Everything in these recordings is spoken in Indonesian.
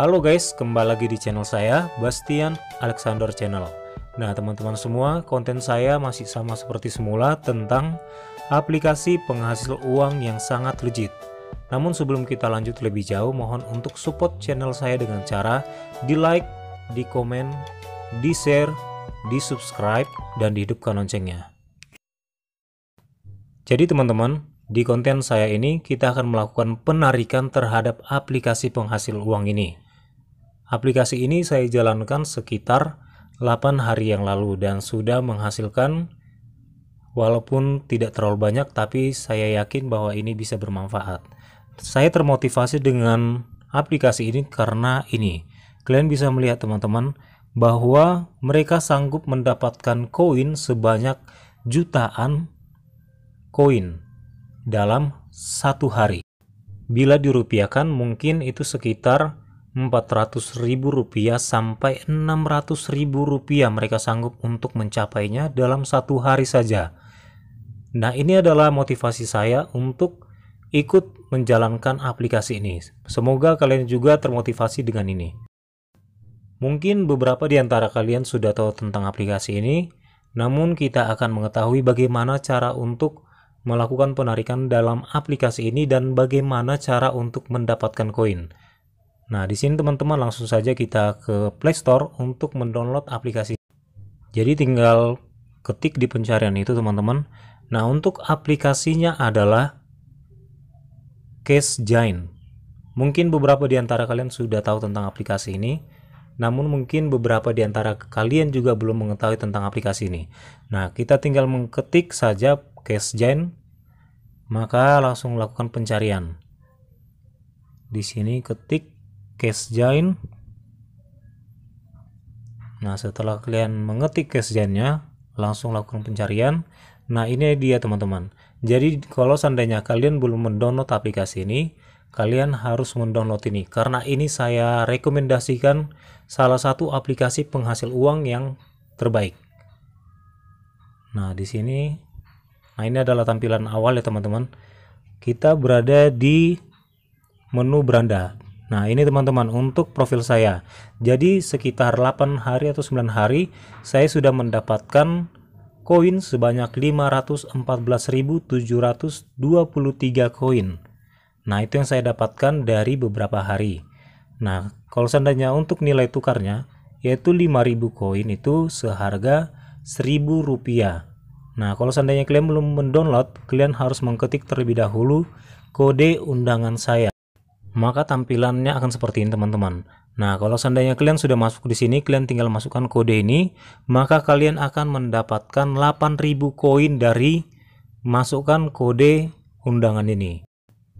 Halo guys, kembali lagi di channel saya, Bastian Alexander Channel. Nah, teman-teman semua, konten saya masih sama seperti semula tentang aplikasi penghasil uang yang sangat legit. Namun sebelum kita lanjut lebih jauh, mohon untuk support channel saya dengan cara di like, di komen, di share, di subscribe, dan dihidupkan loncengnya. Jadi teman-teman, di konten saya ini, kita akan melakukan penarikan terhadap aplikasi penghasil uang ini. Aplikasi ini saya jalankan sekitar 8 hari yang lalu dan sudah menghasilkan walaupun tidak terlalu banyak tapi saya yakin bahwa ini bisa bermanfaat. Saya termotivasi dengan aplikasi ini karena ini. Kalian bisa melihat teman-teman bahwa mereka sanggup mendapatkan koin sebanyak jutaan koin dalam satu hari. Bila dirupiahkan mungkin itu sekitar Rp400.000 sampai Rp600.000 mereka sanggup untuk mencapainya dalam satu hari saja. Nah, ini adalah motivasi saya untuk ikut menjalankan aplikasi ini. Semoga kalian juga termotivasi dengan ini. Mungkin beberapa di antara kalian sudah tahu tentang aplikasi ini, namun kita akan mengetahui bagaimana cara untuk melakukan penarikan dalam aplikasi ini dan bagaimana cara untuk mendapatkan koin. Nah, di sini teman-teman langsung saja kita ke Play Store untuk mendownload aplikasi. Jadi tinggal ketik di pencarian itu teman-teman. Nah, untuk aplikasinya adalah Case Giant. Mungkin beberapa di antara kalian sudah tahu tentang aplikasi ini, namun mungkin beberapa di antara kalian juga belum mengetahui tentang aplikasi ini. Nah, kita tinggal mengetik saja Case Giant, maka langsung lakukan pencarian. Di sini ketik case join nah setelah kalian mengetik case joinnya langsung lakukan pencarian nah ini dia teman-teman jadi kalau seandainya kalian belum mendownload aplikasi ini kalian harus mendownload ini karena ini saya rekomendasikan salah satu aplikasi penghasil uang yang terbaik. Nah, di sini nah ini adalah tampilan awal ya teman-teman. Kita berada di menu beranda. Nah ini teman-teman untuk profil saya. Jadi sekitar 8 hari atau 9 hari saya sudah mendapatkan koin sebanyak 514.723 koin. Nah itu yang saya dapatkan dari beberapa hari. Nah kalau seandainya untuk nilai tukarnya yaitu 5.000 koin itu seharga 1.000 rupiah. Nah kalau seandainya kalian belum mendownload kalian harus mengketik terlebih dahulu kode undangan saya maka tampilannya akan seperti ini teman-teman. Nah, kalau seandainya kalian sudah masuk di sini, kalian tinggal masukkan kode ini, maka kalian akan mendapatkan 8000 koin dari masukkan kode undangan ini.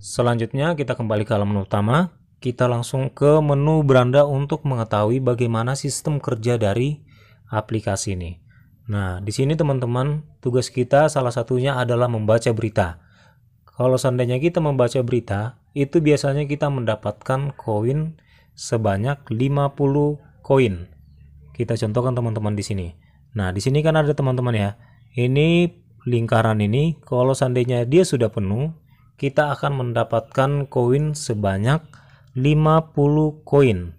Selanjutnya kita kembali ke halaman utama, kita langsung ke menu beranda untuk mengetahui bagaimana sistem kerja dari aplikasi ini. Nah, di sini teman-teman, tugas kita salah satunya adalah membaca berita. Kalau seandainya kita membaca berita, itu biasanya kita mendapatkan koin sebanyak 50 koin. Kita contohkan teman-teman di sini. Nah, di sini kan ada teman-teman ya. Ini lingkaran ini kalau seandainya dia sudah penuh, kita akan mendapatkan koin sebanyak 50 koin.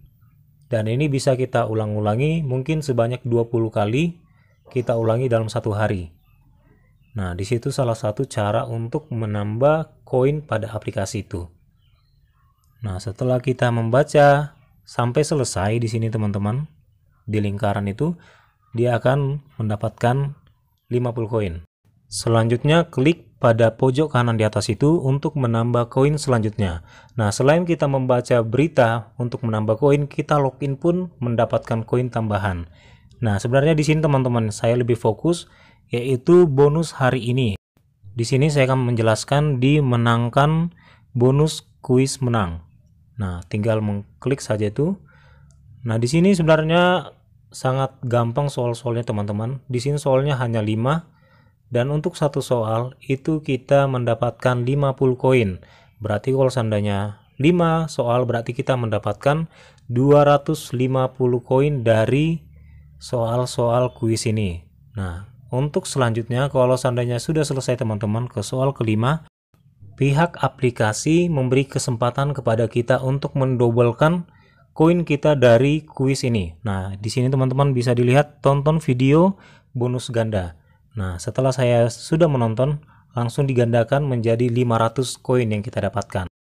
Dan ini bisa kita ulang-ulangi mungkin sebanyak 20 kali kita ulangi dalam satu hari. Nah, di situ salah satu cara untuk menambah koin pada aplikasi itu. Nah, setelah kita membaca sampai selesai di sini teman-teman, di lingkaran itu dia akan mendapatkan 50 koin. Selanjutnya klik pada pojok kanan di atas itu untuk menambah koin selanjutnya. Nah, selain kita membaca berita untuk menambah koin, kita login pun mendapatkan koin tambahan. Nah, sebenarnya di sini teman-teman saya lebih fokus yaitu bonus hari ini. Di sini saya akan menjelaskan di menangkan bonus kuis menang. Nah, tinggal mengklik saja itu. Nah, di sini sebenarnya sangat gampang soal-soalnya teman-teman. Di sini soalnya hanya 5 dan untuk satu soal itu kita mendapatkan 50 koin. Berarti kalau seandainya 5 soal berarti kita mendapatkan 250 koin dari soal-soal kuis ini. Nah, untuk selanjutnya, kalau seandainya sudah selesai teman-teman ke soal kelima, pihak aplikasi memberi kesempatan kepada kita untuk mendobelkan koin kita dari kuis ini. Nah, di sini teman-teman bisa dilihat tonton video bonus ganda. Nah, setelah saya sudah menonton, langsung digandakan menjadi 500 koin yang kita dapatkan.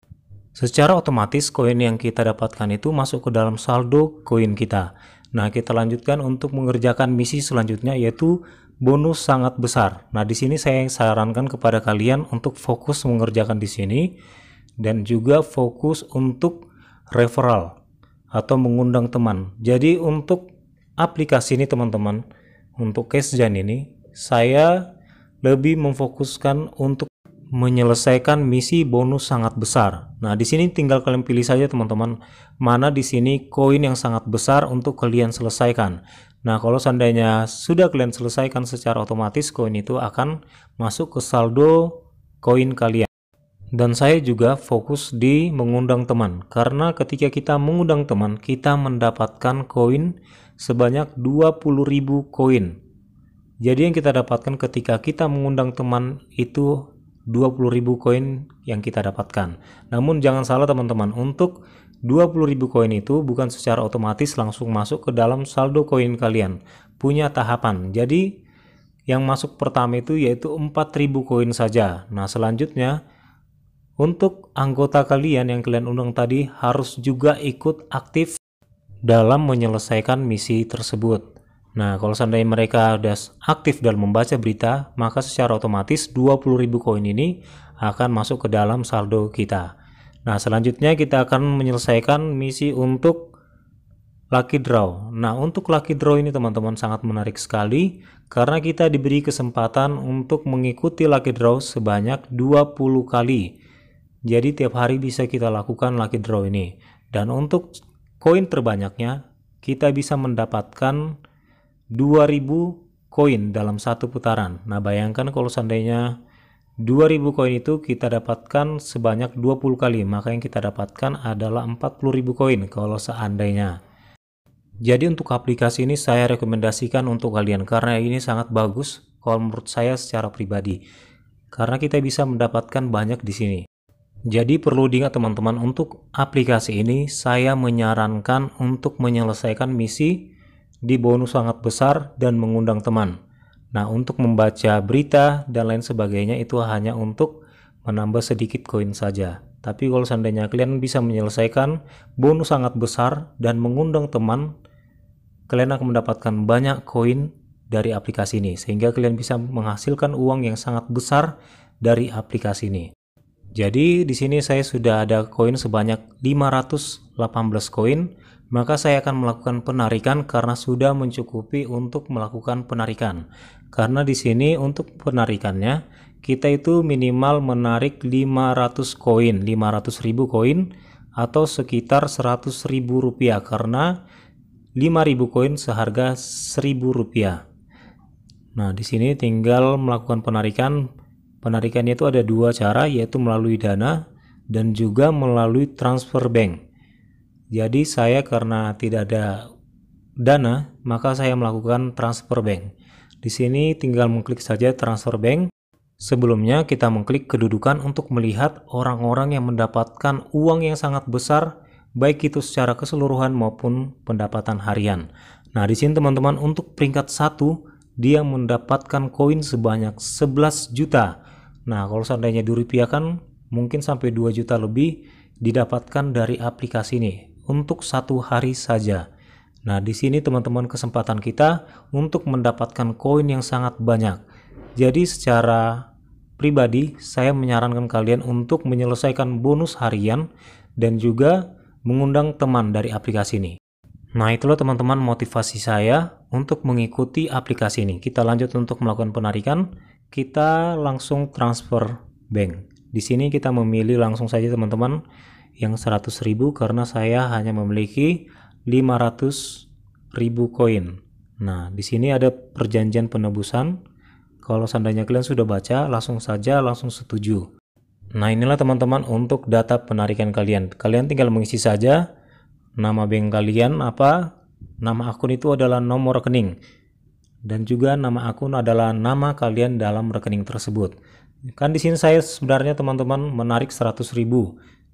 Secara otomatis koin yang kita dapatkan itu masuk ke dalam saldo koin kita. Nah, kita lanjutkan untuk mengerjakan misi selanjutnya yaitu bonus sangat besar. Nah, di sini saya sarankan kepada kalian untuk fokus mengerjakan di sini dan juga fokus untuk referral atau mengundang teman. Jadi untuk aplikasi ini teman-teman, untuk case jan ini saya lebih memfokuskan untuk menyelesaikan misi bonus sangat besar. Nah, di sini tinggal kalian pilih saja teman-teman, mana di sini koin yang sangat besar untuk kalian selesaikan. Nah, kalau seandainya sudah kalian selesaikan secara otomatis, koin itu akan masuk ke saldo koin kalian. Dan saya juga fokus di mengundang teman, karena ketika kita mengundang teman, kita mendapatkan koin sebanyak 20.000 koin. Jadi yang kita dapatkan ketika kita mengundang teman itu 20.000 koin yang kita dapatkan. Namun jangan salah teman-teman, untuk 20.000 koin itu bukan secara otomatis langsung masuk ke dalam saldo koin kalian. Punya tahapan. Jadi yang masuk pertama itu yaitu 4.000 koin saja. Nah, selanjutnya untuk anggota kalian yang kalian undang tadi harus juga ikut aktif dalam menyelesaikan misi tersebut. Nah, kalau seandainya mereka sudah aktif dalam membaca berita, maka secara otomatis 20.000 koin ini akan masuk ke dalam saldo kita. Nah, selanjutnya kita akan menyelesaikan misi untuk lucky draw. Nah, untuk lucky draw ini teman-teman sangat menarik sekali karena kita diberi kesempatan untuk mengikuti lucky draw sebanyak 20 kali. Jadi tiap hari bisa kita lakukan lucky draw ini. Dan untuk koin terbanyaknya kita bisa mendapatkan 2000 koin dalam satu putaran. Nah, bayangkan kalau seandainya 2000 koin itu kita dapatkan sebanyak 20 kali, maka yang kita dapatkan adalah 40.000 koin kalau seandainya. Jadi untuk aplikasi ini saya rekomendasikan untuk kalian karena ini sangat bagus kalau menurut saya secara pribadi. Karena kita bisa mendapatkan banyak di sini. Jadi perlu diingat teman-teman untuk aplikasi ini saya menyarankan untuk menyelesaikan misi di bonus sangat besar dan mengundang teman. Nah, untuk membaca berita dan lain sebagainya itu hanya untuk menambah sedikit koin saja. Tapi kalau seandainya kalian bisa menyelesaikan bonus sangat besar dan mengundang teman, kalian akan mendapatkan banyak koin dari aplikasi ini sehingga kalian bisa menghasilkan uang yang sangat besar dari aplikasi ini. Jadi di sini saya sudah ada koin sebanyak 518 koin maka saya akan melakukan penarikan karena sudah mencukupi untuk melakukan penarikan. Karena di sini untuk penarikannya kita itu minimal menarik 500 koin, 500.000 koin atau sekitar 100.000 rupiah karena 5000 koin seharga 1000 rupiah. Nah, di sini tinggal melakukan penarikan. Penarikannya itu ada dua cara yaitu melalui dana dan juga melalui transfer bank. Jadi saya karena tidak ada dana, maka saya melakukan transfer bank. Di sini tinggal mengklik saja transfer bank. Sebelumnya kita mengklik kedudukan untuk melihat orang-orang yang mendapatkan uang yang sangat besar baik itu secara keseluruhan maupun pendapatan harian. Nah, di sini teman-teman untuk peringkat 1 dia mendapatkan koin sebanyak 11 juta. Nah, kalau seandainya dirupiahkan mungkin sampai 2 juta lebih didapatkan dari aplikasi ini untuk satu hari saja. Nah, di sini teman-teman kesempatan kita untuk mendapatkan koin yang sangat banyak. Jadi secara pribadi saya menyarankan kalian untuk menyelesaikan bonus harian dan juga mengundang teman dari aplikasi ini. Nah, itulah teman-teman motivasi saya untuk mengikuti aplikasi ini. Kita lanjut untuk melakukan penarikan. Kita langsung transfer bank. Di sini kita memilih langsung saja teman-teman yang 100 karena saya hanya memiliki 500 koin. Nah, di sini ada perjanjian penebusan. Kalau seandainya kalian sudah baca, langsung saja langsung setuju. Nah, inilah teman-teman untuk data penarikan kalian. Kalian tinggal mengisi saja nama bank kalian apa, nama akun itu adalah nomor rekening dan juga nama akun adalah nama kalian dalam rekening tersebut. Kan di sini saya sebenarnya teman-teman menarik 100.000.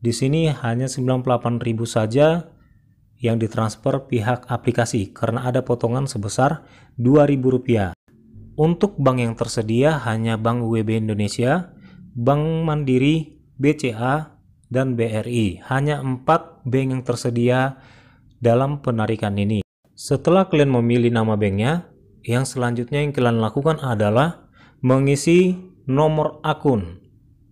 Di sini hanya 98.000 saja yang ditransfer pihak aplikasi karena ada potongan sebesar Rp2.000. Untuk bank yang tersedia hanya Bank UWB Indonesia, Bank Mandiri, BCA, dan BRI. Hanya 4 bank yang tersedia dalam penarikan ini. Setelah kalian memilih nama banknya, yang selanjutnya yang kalian lakukan adalah mengisi nomor akun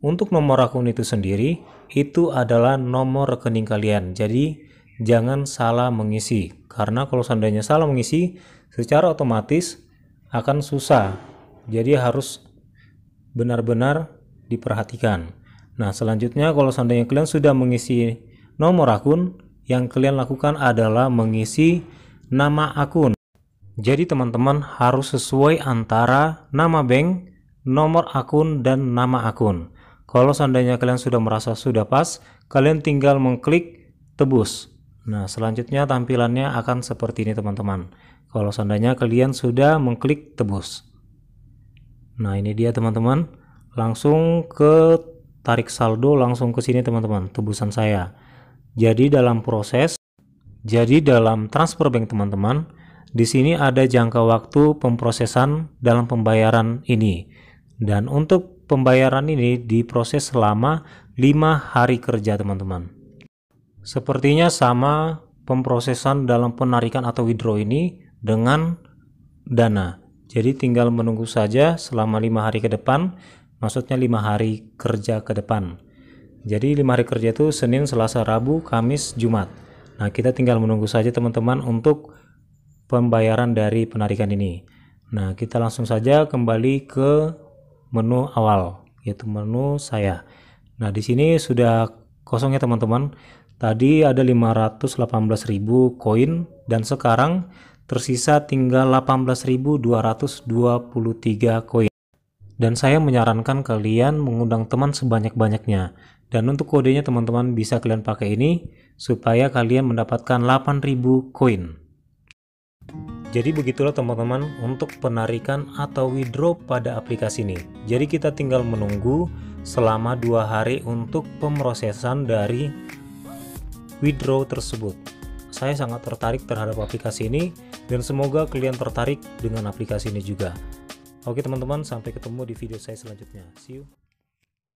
untuk nomor akun itu sendiri, itu adalah nomor rekening kalian. Jadi, jangan salah mengisi. Karena kalau seandainya salah mengisi, secara otomatis akan susah. Jadi harus benar-benar diperhatikan. Nah, selanjutnya kalau seandainya kalian sudah mengisi nomor akun, yang kalian lakukan adalah mengisi nama akun. Jadi teman-teman harus sesuai antara nama bank, nomor akun, dan nama akun. Kalau seandainya kalian sudah merasa sudah pas, kalian tinggal mengklik tebus. Nah, selanjutnya tampilannya akan seperti ini teman-teman. Kalau seandainya kalian sudah mengklik tebus. Nah, ini dia teman-teman. Langsung ke tarik saldo langsung ke sini teman-teman, tebusan saya. Jadi dalam proses jadi dalam transfer bank teman-teman, di sini ada jangka waktu pemprosesan dalam pembayaran ini. Dan untuk pembayaran ini diproses selama 5 hari kerja teman-teman. Sepertinya sama pemprosesan dalam penarikan atau withdraw ini dengan dana. Jadi tinggal menunggu saja selama lima hari ke depan, maksudnya lima hari kerja ke depan. Jadi lima hari kerja itu Senin, Selasa, Rabu, Kamis, Jumat. Nah kita tinggal menunggu saja teman-teman untuk pembayaran dari penarikan ini. Nah kita langsung saja kembali ke menu awal yaitu menu saya. Nah, di sini sudah kosong ya teman-teman. Tadi ada 518.000 koin dan sekarang tersisa tinggal 18.223 koin. Dan saya menyarankan kalian mengundang teman sebanyak-banyaknya. Dan untuk kodenya teman-teman bisa kalian pakai ini supaya kalian mendapatkan 8.000 koin. Jadi begitulah teman-teman untuk penarikan atau withdraw pada aplikasi ini. Jadi kita tinggal menunggu selama dua hari untuk pemrosesan dari withdraw tersebut. Saya sangat tertarik terhadap aplikasi ini dan semoga kalian tertarik dengan aplikasi ini juga. Oke teman-teman, sampai ketemu di video saya selanjutnya. See you.